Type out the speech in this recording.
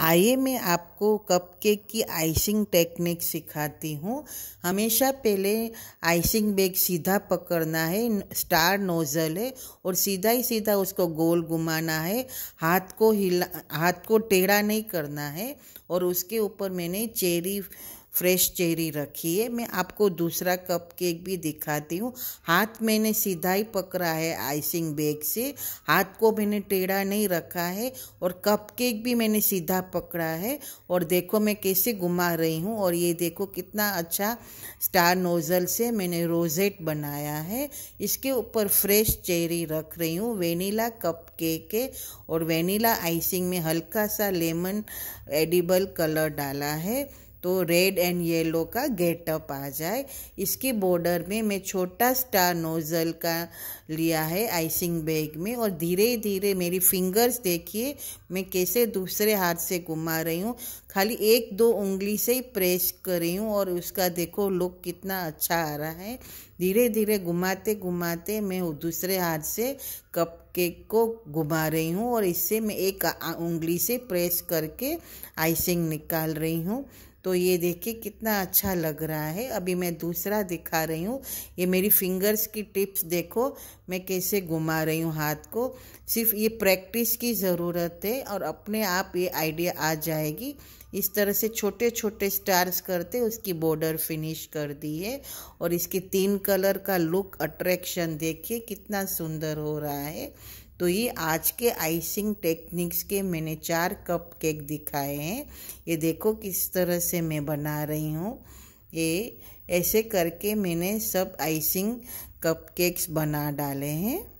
आइए मैं आपको कप केक की आइसिंग टेक्निक सिखाती हूँ हमेशा पहले आइसिंग बैग सीधा पकड़ना है स्टार नोज़ल है और सीधा ही सीधा उसको गोल घुमाना है हाथ को हिला हाथ को टेढ़ा नहीं करना है और उसके ऊपर मैंने चेरी फ्रेश चेरी है मैं आपको दूसरा कप केक भी दिखाती हूँ हाथ मैंने सीधा ही पकड़ा है आइसिंग बैग से हाथ को मैंने टेढ़ा नहीं रखा है और कप केक भी मैंने सीधा पकड़ा है और देखो मैं कैसे घुमा रही हूँ और ये देखो कितना अच्छा स्टार नोज़ल से मैंने रोजेट बनाया है इसके ऊपर फ्रेश चेरी रख रही हूँ वेनीला कप केक है और वेनीला आइसिंग में हल्का सा लेमन एडिबल कलर डाला है तो रेड एंड येलो का गेटअप आ जाए इसके बॉर्डर में मैं छोटा स्टार नोज़ल का लिया है आइसिंग बैग में और धीरे धीरे मेरी फिंगर्स देखिए मैं कैसे दूसरे हाथ से घुमा रही हूँ खाली एक दो उंगली से ही प्रेस कर रही हूँ और उसका देखो लुक कितना अच्छा आ रहा है धीरे धीरे घुमाते घुमाते मैं दूसरे हाथ से कप केक को घुमा रही हूँ और इससे मैं एक उंगली से प्रेस करके आइसिंग निकाल रही हूँ तो ये देखिए कितना अच्छा लग रहा है अभी मैं दूसरा दिखा रही हूँ ये मेरी फिंगर्स की टिप्स देखो मैं कैसे घुमा रही हूँ हाथ को सिर्फ ये प्रैक्टिस की ज़रूरत है और अपने आप ये आइडिया आ जाएगी इस तरह से छोटे छोटे स्टार्स करते उसकी बॉर्डर फिनिश कर दी है और इसके तीन कलर का लुक अट्रैक्शन देखिए कितना सुंदर हो रहा है तो ये आज के आइसिंग टेक्निक्स के मैंने चार कप केक दिखाए हैं ये देखो किस तरह से मैं बना रही हूँ ये ऐसे करके मैंने सब आइसिंग कप केक्स बना डाले हैं